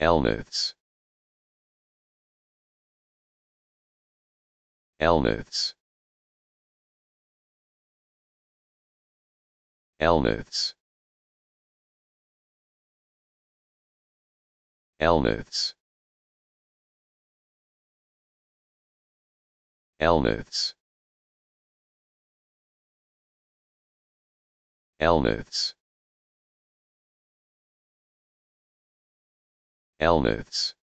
Elmouths. Elmouths. Elmouths. Elmouths. Elmouths. Elmouths. Elmeths.